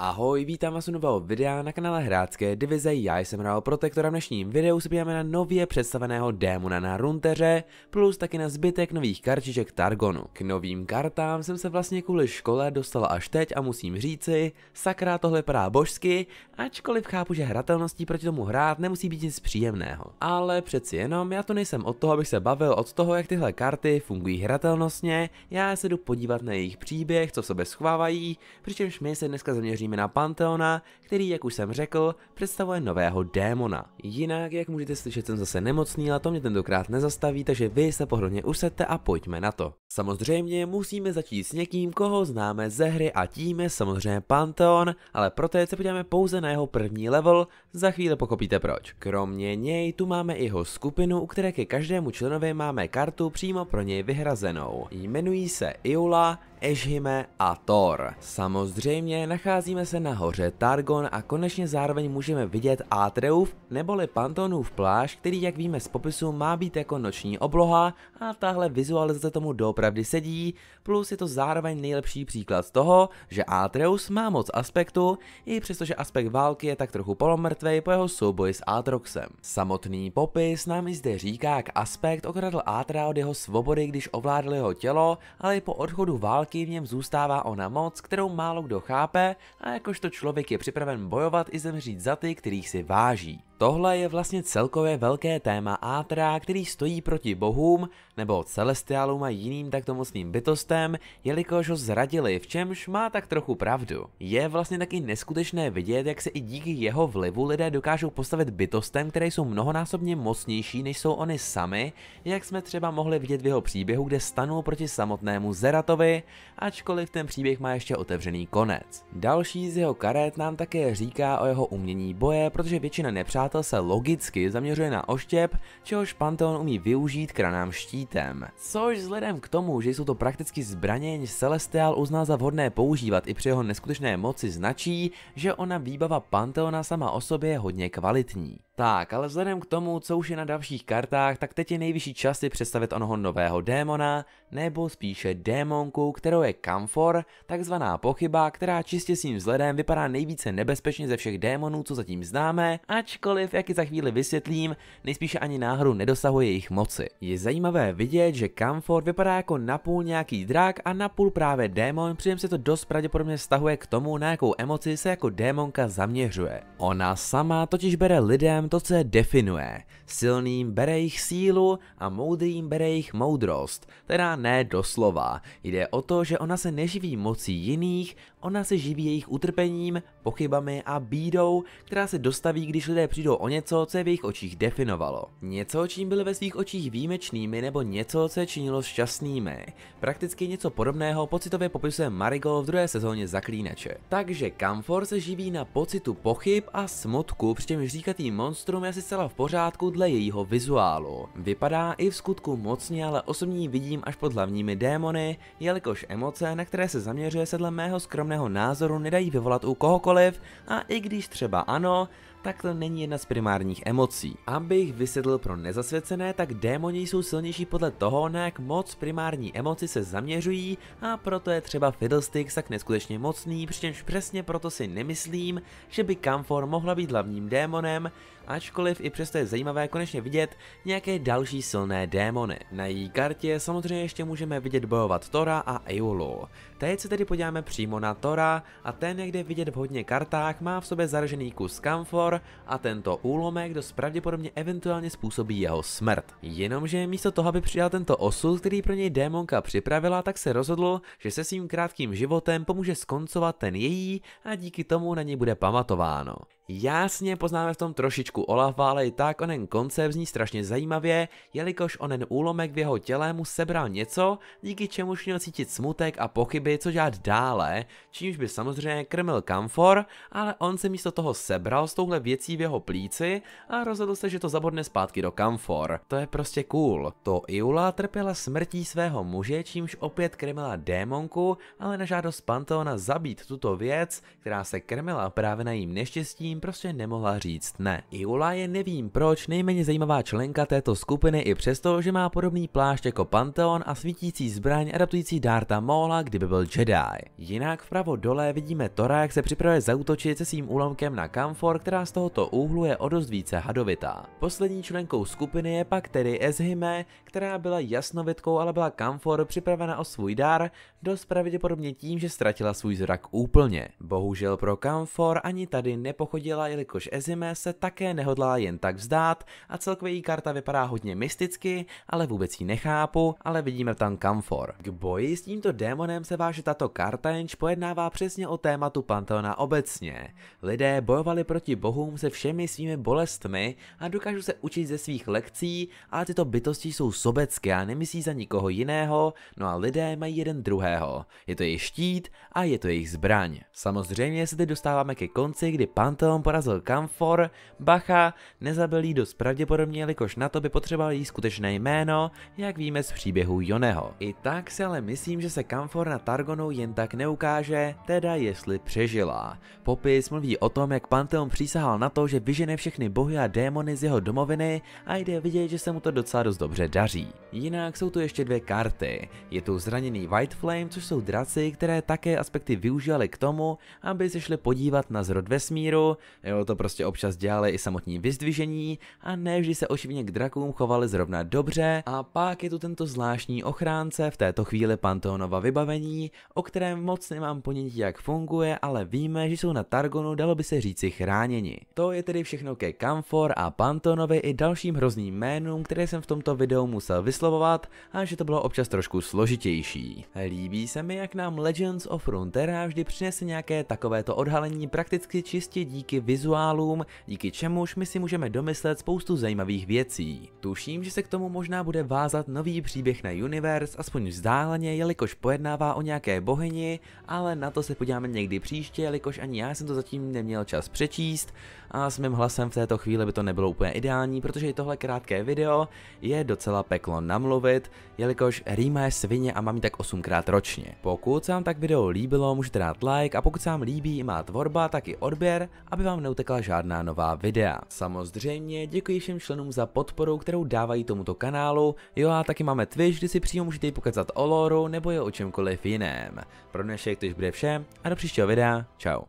Ahoj, vítám vás u nového videa na kanále Hrácké divize, já jsem Rao Protektor a v dnešním videu se podíváme na nově představeného démona na Runteře, plus taky na zbytek nových kartiček Targonu. K novým kartám jsem se vlastně kvůli škole dostal až teď a musím říci, sakra tohle vypadá božsky, ačkoliv chápu, že hratelností proti tomu hrát nemusí být nic příjemného. Ale přeci jenom, já to nejsem od toho, abych se bavil od toho, jak tyhle karty fungují hratelnostně, já se jdu podívat na jejich příběh, co v sobě schovávají, přičemž my se dneska zaměříme narazíme na Panteona, který, jak už jsem řekl, představuje nového démona. Jinak, jak můžete slyšet, jsem zase nemocný, ale to mě tentokrát nezastaví, takže vy se pohodlně usedte a pojďme na to. Samozřejmě musíme začít s někým, koho známe ze hry a tím je samozřejmě Panteon, ale teď se podíváme pouze na jeho první level, za chvíli pochopíte proč. Kromě něj tu máme i jeho skupinu, u které ke každému členovi máme kartu přímo pro něj vyhrazenou. Jmenují se Iula, Eshime a Thor. Samozřejmě nacházíme se na hoře Targon a konečně zároveň můžeme vidět Atreův neboli Pantonův pláž, který jak víme z popisu má být jako noční obloha a tahle vizualizace tomu doopravdy sedí, plus je to zároveň nejlepší příklad toho, že Atreus má moc aspektu, i přestože aspekt války je tak trochu polomrtvej po jeho souboji s Atroxem. Samotný popis nám i zde říká, jak aspekt okradl Atra od jeho svobody, když ovládl jeho tělo, ale i po odchodu války války v něm zůstává ona moc, kterou málo kdo chápe a jakožto člověk je připraven bojovat i zemřít za ty, kterých si váží. Tohle je vlastně celkově velké téma Atra, který stojí proti bohům nebo celestiálům a jiným takto mocným bytostem, jelikož ho zradili, v čemž má tak trochu pravdu. Je vlastně taky neskutečné vidět, jak se i díky jeho vlivu lidé dokážou postavit bytostem, které jsou mnohonásobně mocnější než jsou oni sami, jak jsme třeba mohli vidět v jeho příběhu, kde stanul proti samotnému Zeratovi, ačkoliv ten příběh má ještě otevřený konec. Další z jeho karet nám také říká o jeho umění boje, protože většina nepřátel vrátel se logicky zaměřuje na oštěp, čehož Panteon umí využít k ranám štítem. Což vzhledem k tomu, že jsou to prakticky zbraně, Celestial uzná za vhodné používat i při jeho neskutečné moci značí, že ona výbava Panteona sama o sobě je hodně kvalitní. Tak, ale vzhledem k tomu, co už je na dalších kartách, tak teď je nejvyšší čas si představit onoho nového démona, nebo spíše démonku, kterou je Kamfor, takzvaná pochyba, která čistě svým vzhledem vypadá nejvíce nebezpečně ze všech démonů, co zatím známe, ačkoliv ačkoliv, jak i za chvíli vysvětlím, nejspíše ani náhodou nedosahuje jejich moci. Je zajímavé vidět, že Camford vypadá jako napůl nějaký drak a napůl právě démon, přičemž se to dost pravděpodobně stahuje k tomu, na jakou emoci se jako démonka zaměřuje. Ona sama totiž bere lidem to, co je definuje. Silným bere jejich sílu a moudrým bere jejich moudrost, teda ne doslova. Jde o to, že ona se neživí mocí jiných, ona se živí jejich utrpením, pochybami a bídou, která se dostaví, když lidé přijdou přijdou o něco, co je v jejich očích definovalo. Něco, čím byly ve svých očích výjimečnými nebo něco, co je činilo šťastnými. Prakticky něco podobného pocitově popisuje Marigol v druhé sezóně Zaklínače. Takže Kamfor se živí na pocitu pochyb a smutku, přičemž říkatý monstrum je asi zcela v pořádku dle jejího vizuálu. Vypadá i v skutku mocně, ale osobní vidím až pod hlavními démony, jelikož emoce, na které se zaměřuje se dle mého skromného názoru, nedají vyvolat u kohokoliv a i když třeba ano, tak to není jedna z primárních emocí. Abych vysvětlil pro nezasvěcené, tak démoni jsou silnější podle toho, na jak moc primární emoci se zaměřují a proto je třeba Fiddlesticks tak neskutečně mocný, přičemž přesně proto si nemyslím, že by Kamfor mohla být hlavním démonem, ačkoliv i přesto je zajímavé konečně vidět nějaké další silné démony. Na její kartě samozřejmě ještě můžeme vidět bojovat Tora a Eulu. Teď se tedy podíváme přímo na Tora a ten, jak jde vidět v hodně kartách, má v sobě zaražený kus kamfor a tento úlomek dost pravděpodobně eventuálně způsobí jeho smrt. Jenomže místo toho, aby přijal tento osud, který pro něj démonka připravila, tak se rozhodl, že se svým krátkým životem pomůže skoncovat ten její a díky tomu na něj bude pamatováno. Jasně, poznáme v tom trošičku Olafa, ale i tak onen koncept zní strašně zajímavě, jelikož onen úlomek v jeho těle mu sebral něco, díky čemuž měl cítit smutek a pochyby, co dělat dále, čímž by samozřejmě krmil kamfor, ale on se místo toho sebral s touhle věcí v jeho plíci a rozhodl se, že to zabodne zpátky do kamfor. To je prostě cool. To Iula trpěla smrtí svého muže, čímž opět krmila démonku, ale na žádost Pantona zabít tuto věc, která se krmila právě na jím neštěstím, jim prostě nemohla říct ne. Iula je nevím proč nejméně zajímavá členka této skupiny i přesto, že má podobný plášť jako Pantheon a svítící zbraň adaptující Darta Maula, kdyby byl Jedi. Jinak vpravo dole vidíme Tora, jak se připravuje zautočit se svým úlomkem na Kamfor, která z tohoto úhlu je o dost více hadovitá. Poslední členkou skupiny je pak tedy Ezhime, která byla jasnovidkou, ale byla Kamfor připravena o svůj dar, dost pravděpodobně tím, že ztratila svůj zrak úplně. Bohužel pro Kamfor ani tady nepochodila, jelikož Ezime se také nehodlá jen tak vzdát a celkově její karta vypadá hodně mysticky, ale vůbec ji nechápu, ale vidíme tam Kamfor. K boji s tímto démonem se váže tato karta, jenž pojednává přesně o tématu Panteona obecně. Lidé bojovali proti bohům se všemi svými bolestmi a dokážu se učit ze svých lekcí, ale tyto bytosti jsou sobecké a nemyslí za nikoho jiného, no a lidé mají jeden druhého. Je to jejich štít a je to jejich zbraň. Samozřejmě se teď dostáváme ke konci, kdy Pantheon porazil Kamfor, Bacha, nezabil jí dost pravděpodobně, jelikož na to by potřeboval jí skutečné jméno, jak víme z příběhu Joneho. I tak si ale myslím, že se Kamfor na Targonu jen tak neukáže, teda jestli přežila. Popis mluví o tom, jak Pantheon přísahal na to, že vyžene všechny bohy a démony z jeho domoviny a jde vidět, že se mu to docela dost dobře daří září. Jinak jsou tu ještě dvě karty. Je tu zraněný White Flame, což jsou draci, které také aspekty využívali k tomu, aby se šli podívat na zrod vesmíru, jo, to prostě občas dělali i samotní vyzdvižení a ne vždy se ošivně k drakům chovali zrovna dobře a pak je tu tento zvláštní ochránce, v této chvíli Panteonova vybavení, o kterém moc nemám ponětí jak funguje, ale víme, že jsou na Targonu, dalo by se říci chráněni. To je tedy všechno ke Kamfor a Pantonovi i dalším hrozným jménům, které jsem v tomto videu mu musel vyslovovat a že to bylo občas trošku složitější. Líbí se mi, jak nám Legends of Runeterra vždy přinese nějaké takovéto odhalení prakticky čistě díky vizuálům, díky čemuž my si můžeme domyslet spoustu zajímavých věcí. Tuším, že se k tomu možná bude vázat nový příběh na Universe, aspoň vzdáleně, jelikož pojednává o nějaké bohyni, ale na to se podíváme někdy příště, jelikož ani já jsem to zatím neměl čas přečíst a s mým hlasem v této chvíli by to nebylo úplně ideální, protože i tohle krátké video je docela peklo namluvit, jelikož Rýma je svině a mám ji tak 8 x ročně. Pokud se vám tak video líbilo, můžete dát like a pokud se vám líbí i má tvorba, tak i odběr, aby vám neutekla žádná nová videa. Samozřejmě děkuji všem členům za podporu, kterou dávají tomuto kanálu, jo a taky máme Twitch, kde si přímo můžete pokazat o loru nebo je o čemkoliv jiném. Pro dnešek to už bude vše a do příštího videa, čau.